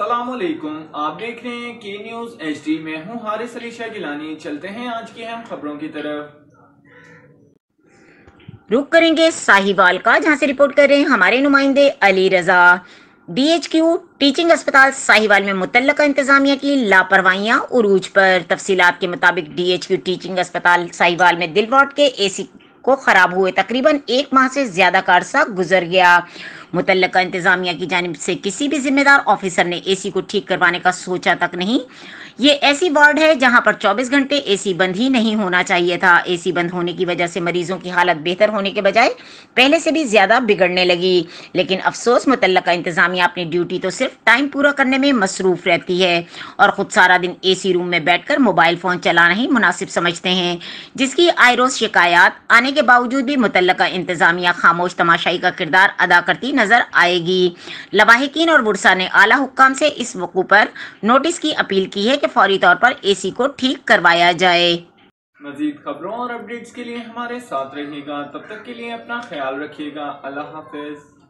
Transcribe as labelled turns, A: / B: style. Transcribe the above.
A: असलम आप देख रहे हैं के न्यूज एच डी में हूँ हारिस अलीशा गिलानी चलते हैं आज की अहम खबरों की तरफ
B: रुक करेंगे साहिवाल का जहां से रिपोर्ट कर रहे हैं हमारे नुमाइंदे अली रजा डीएचक्यू टीचिंग अस्पताल साहिवाल में मुतल इंतजामिया की लापरवाहियां उरूज पर तफसी के मुताबिक डीएचक्यू टीचिंग अस्पताल साहिवाल में दिल वार्ड के एसी को खराब हुए तकरीबन एक माह से ज्यादा का अरसा गुजर गया मुतल इंतजामिया की जानब से किसी भी जिम्मेदार ऑफिसर ने ए सी को ठीक करवाने का सोचा तक नहीं ये ऐसी वार्ड है जहाँ पर चौबीस घंटे ए सी बंद ही नहीं होना चाहिए था ए सी बंद होने की वजह से मरीजों की हालत बेहतर होने के बजाय पहले से भी ज्यादा बिगड़ने लगी लेकिन अफसोस मुतल इंतजामिया अपनी ड्यूटी तो सिर्फ टाइम पूरा करने में मसरूफ रहती है और खुद सारा दिन ए सी रूम में बैठकर मोबाइल फोन चलाना ही मुनासिब समझते हैं जिसकी आयरोज शिकायत आने के बावजूद भी मुतल इंतजामिया खामोश तमाशाई का किरदार अदा करती नजर आएगी लवाहिकीन और बुरसा ने आला हुक्म से इस वकू पर नोटिस की अपील की है कि फौरी तौर पर एसी को ठीक करवाया जाए
C: मजीद खबरों और अपडेट्स के लिए हमारे साथ रहिएगा तब तक के लिए अपना ख्याल रखिएगा अल्लाह हाफिज